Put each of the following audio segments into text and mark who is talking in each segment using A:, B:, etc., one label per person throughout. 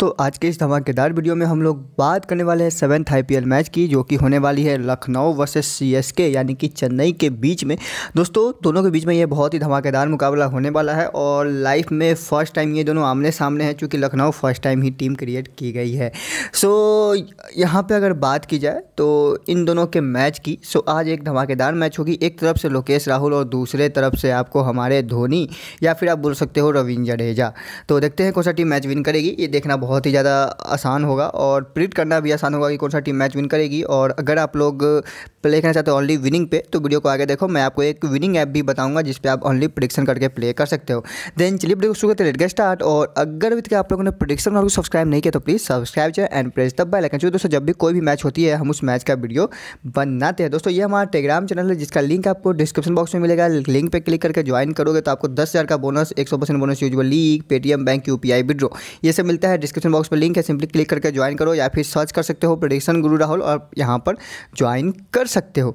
A: दोस्तों आज के इस धमाकेदार वीडियो में हम लोग बात करने वाले हैं सेवन्थ आई मैच की जो कि होने वाली है लखनऊ वर्सेस सीएसके यानी कि चेन्नई के बीच में दोस्तों दोनों के बीच में ये बहुत ही धमाकेदार मुकाबला होने वाला है और लाइफ में फर्स्ट टाइम ये दोनों आमने सामने हैं चूँकि लखनऊ फर्स्ट टाइम ही टीम क्रिएट की गई है सो यहाँ पर अगर बात की जाए तो इन दोनों के मैच की सो आज एक धमाकेदार मैच होगी एक तरफ से लोकेश राहुल और दूसरे तरफ से आपको हमारे धोनी या फिर आप बोल सकते हो रविंद्र जडेजा तो देखते हैं कौन सा टीम मैच विन करेगी ये देखना बहुत बहुत ही ज़्यादा आसान होगा और प्रिडिक्ट करना भी आसान होगा कि कौन सा टीम मैच विन करेगी और अगर आप लोग प्ले करना चाहते हो ओनली विनिंग पे तो वीडियो को आगे देखो मैं आपको एक विनिंग ऐप भी बताऊंगा जिस पे आप ओनली प्रिडिक्शन करके प्ले कर सकते हो देन चलिए वीडियो शुरू करते लेट स्टार्ट और अगर भी आप लोगों ने प्रिडिक्शन और सब्सक्राइब नहीं किया तो प्लीज़ सब्सक्राइब चाहिए एंड प्रेस दब बाय लेकिन दोस्तों जब भी कोई भी मैच होती है हम उस मैच का वीडियो बनाते हैं दोस्तों ये हमारा टेलीग्राम चैनल है जिसका लिंक आपको डिस्क्रिप्शन बॉक्स में मिलेगा लिंक पर क्लिक करके ज्वाइन करोगे तो आपको दस का बोनस एक bonus usable league Paytm bank U P withdraw ये सब मिलता है डिस्क्रिप्शन डिस्क्रिप्शन बॉक्स में लिंक है सिंपली क्लिक करके ज्वाइन करो या फिर सर्च कर सकते हो प्रोडिक्शन गुरु राहुल और यहाँ पर ज्वाइन कर सकते हो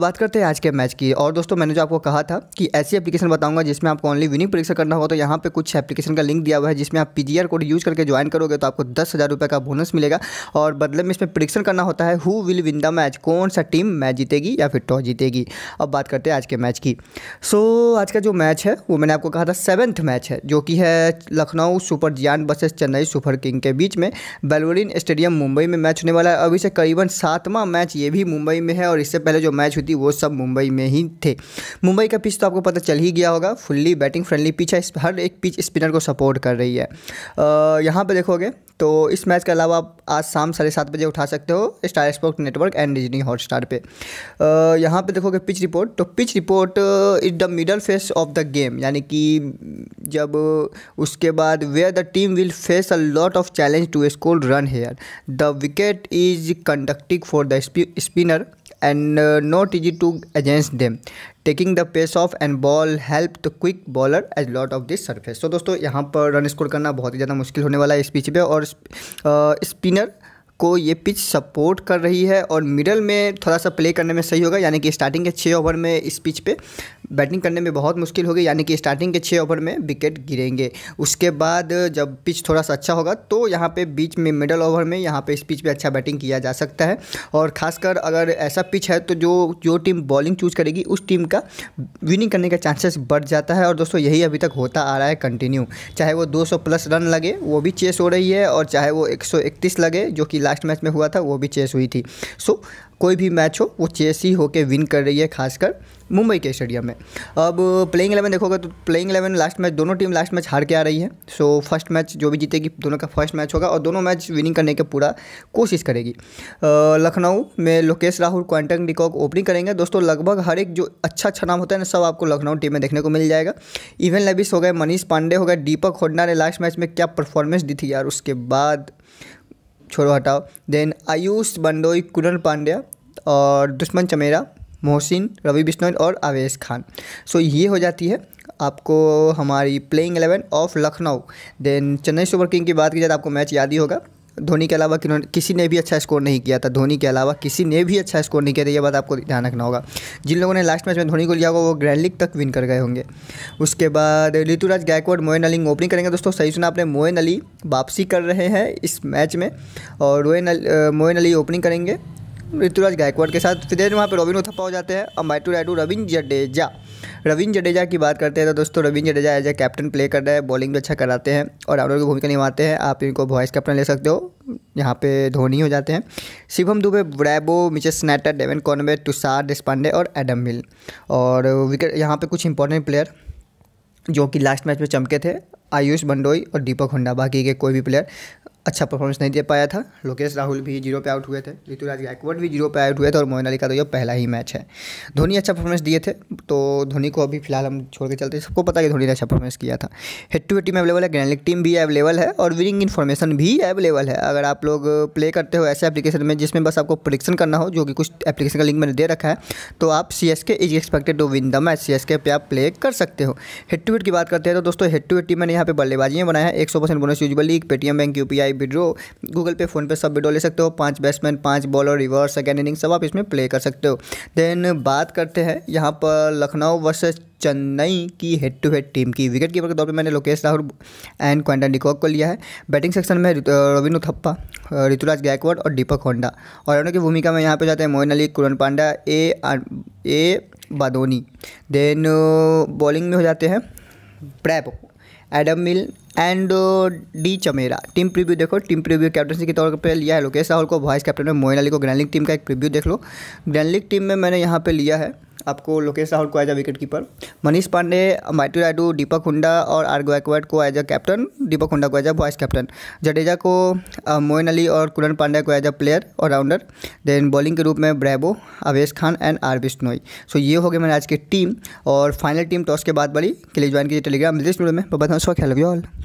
A: बात करते हैं आज के मैच की और दोस्तों मैंने जो आपको कहा था कि ऐसी एप्लीकेशन बताऊंगा जिसमें आपको ऑनली विनिंग परीक्षा करना होगा तो यहाँ पर कुछ एप्लीकेशन का लिंक दिया हुआ है जिसमें आप पी कोड यूज करके ज्वाइन करोगे तो आपको दस हज़ार का बोनस मिलेगा और बदले में इसमें परीक्षण करना होता है who will win the match कौन सा टीम मैच जीतेगी या फिर टॉस जीतेगी अब बात करते हैं आज के मैच की सो आज का जो मैच है वो मैंने आपको कहा था सेवन्थ मैच है जो कि है Lucknow super giants versus Chennai super king के बीच में बेलोरिन स्टेडियम मुंबई में मैच होने वाला है अभी से करीबन सातवां मैच ये भी मुंबई में है और इससे पहले जो मैच हुई थी वो सब मुंबई में ही थे मुंबई का पिच तो आपको पता चल ही गया होगा फुल्ली बैटिंग फ्रेंडली पिच है हर एक पिच स्पिनर को सपोर्ट कर रही है यहाँ पर देखोगे तो इस मैच के अलावा आप आज शाम साढ़े सात बजे उठा सकते हो star sport network and Disney Hotstar पे यहाँ पे देखोगे पिच रिपोर्ट तो pitch report is the middle phase of the game यानी कि जब उसके बाद where the team will face a lot lot of challenge to score run here. The wicket is conducting for the spinner and uh, not easy to against them taking the pace off and ball help the quick bowler as lot of this surface तो दोस्तों यहाँ पर run score करना बहुत ही ज़्यादा मुश्किल होने वाला है इस पिच पे और स्पिनर uh, को ये पिच सपोर्ट कर रही है और मिडल में थोड़ा सा प्ले करने में सही होगा यानी कि स्टार्टिंग के छः ओवर में इस पिच पे बैटिंग करने में बहुत मुश्किल होगी यानी कि स्टार्टिंग के छः ओवर में विकेट गिरेंगे उसके बाद जब पिच थोड़ा सा अच्छा होगा तो यहाँ पे बीच में मिडल ओवर में यहाँ पे इस पिच पे अच्छा बैटिंग किया जा सकता है और खासकर अगर ऐसा पिच है तो जो जो टीम बॉलिंग चूज करेगी उस टीम का विनिंग करने का चांसेस बढ़ जाता है और दोस्तों यही अभी तक होता आ रहा है कंटिन्यू चाहे वो 200 प्लस रन लगे वो भी चेस हो रही है और चाहे वो 131 लगे जो कि लास्ट मैच में हुआ था वो भी चेस हुई थी सो so, कोई भी मैच हो वो चेसी होके विन कर रही है खासकर मुंबई के स्टेडियम में अब प्लेइंग एलेवन देखोगे तो प्लेइंग एलेवन लास्ट मैच दोनों टीम लास्ट मैच हार के आ रही है सो फर्स्ट मैच जो भी जीतेगी दोनों का फर्स्ट मैच होगा और दोनों मैच विनिंग करने की पूरा कोशिश करेगी लखनऊ में Lokesh Rahul Quinton de Kock opening करेंगे दोस्तों लगभग हर एक जो अच्छा अच्छा नाम होता है ना सब आपको लखनऊ टीम में देखने को मिल जाएगा इवन लेविस हो गए मनीष पांडे हो गए दीपक होडना ने लास्ट मैच में क्या परफॉर्मेंस दी थी यार उसके बाद छोड़ो हटाओ देन आयुष बंडोई कुरन पांड्या और दुश्मन चमेरा मोहसिन रवि बिश्नोई और आवेश खान सो so, ये हो जाती है आपको हमारी playing eleven of Lucknow then Chennai super king की बात की जाए तो आपको मैच याद ही होगा धोनी के अलावा किसी ने भी अच्छा स्कोर नहीं किया था धोनी के अलावा किसी ने भी अच्छा स्कोर नहीं किया था यह बात आपको ध्यान रखना होगा जिन लोगों ने लास्ट मैच में धोनी को लिया होगा वो ग्रैंड लीग तक विन कर गए होंगे उसके बाद ऋतुराज गायकवाड मोयन अली ओपनिंग करेंगे दोस्तों सही सुना आपने मोयन अली वापसी कर रहे हैं इस मैच में और रोयन मोयन अली ओपनिंग करेंगे ऋतुराज गायकवाड़ के साथ फिर वहाँ पर रविन उथप्पा हो जाते हैं और माइटू राइडू रविंद जडेजा रविंद जडेजा की बात करते हैं तो दोस्तों Ravindra Jadeja as a captain play कर रहे हैं बॉलिंग भी अच्छा कराते हैं और राउंडर की भूमिका निभाते हैं आप इनको वॉइस कैप्टन ले सकते हो यहाँ पे धोनी हो जाते हैं Shivam Dube Bravo Mitchell Santner Devon Conway Tushar Deshpande और एडम मिल और विकेट यहाँ पर कुछ इंपॉर्टेंट प्लेयर जो कि लास्ट मैच में चमके थे आयुष बंडोई और दीपक हुंडा बाकी के कोई भी प्लेयर अच्छा परफॉर्मेंस नहीं दे पाया था लोकेश राहुल भी जीरो पे आउट हुए थे ऋतुराज गायकवाड भी जीरो पे आउट हुए थे और मोहन अली का तो यह पहला ही मैच है धोनी अच्छा परफॉर्मेंस दिए थे तो धोनी को अभी फिलहाल हम छोड़ के चलते सबको पता है कि धोनी ने अच्छा परफॉर्मेंस किया था head to head team available है ग्रैंड लीग टीम भी अवेलेबल है और विनिंग इन्फॉर्मेशन भी अवेलेबल है अगर आप लोग प्ले करते हो ऐसे एप्लीकेशन में जिसमें बस आपको प्रडिक्शन करना हो जो कि कुछ एप्लीकेशन का लिंक मैंने दे रखा है तो आप C S K is expected to win the match C S K पे आप प्ले कर सकते हो हेड टू हेड की बात करते हैं तो दोस्तों हेड टू हेड टीम मैंने यहाँ यहाँ पे बल्लेबाजी में बनाया है एक सौ percent bonus usable league Paytm bank U P I withdraw Google Pay PhonePe सब विड्रो ले सकते हो पाँच बैट्समैन पाँच बॉलर रिवर्स सेकेंड इनिंग सब आप इसमें प्ले कर सकते हो देन बात करते हैं यहाँ पर लखनऊ वर्सेज चेन्नई की हेड टू हेड टीम की विकेट कीपर के तौर पर मैंने Lokesh Rahul and Quinton de Kock को लिया है बैटिंग सेक्शन में रविंद्र थप्पा ऋतुराज गायकवाड़ और दीपक होंडा ऑलराउंडर की भूमिका में यहाँ पे जाते हैं Moeen Ali Krunal Pandya A A Badoni then bowling में हो जाते हैं प्रैप Adam Milne and D Chameera team preview देखो टीम प्रीव्यू कैप्टनशिप के तौर पर लिया है लोकेश राहुल को वाइस कैप्टन में मोइन अली को ग्रैंड लीग टीम का एक प्रीव्यू देख लो ग्रैंड लीग टीम में मैंने यहाँ पर लिया है आपको लोकेश राहुल को as a wicket keeper Manish Pandey माइटू रायडू दीपक हुडा और आर गायकवाड को as a captain Deepak Hooda को as a vice captain Jadeja को मोइन अली और कुरन पांडे को as a player all rounder then bowling के रूप में Bravo Avesh Khan and R Bishnoi so ये हो गए मेरे आज की टीम और फाइनल टीम टॉस के बाद बड़ी के लिए ज्वाइन कीजिए टेलीग्राम मिलते में बताऊँ सौ ख्याल ऑल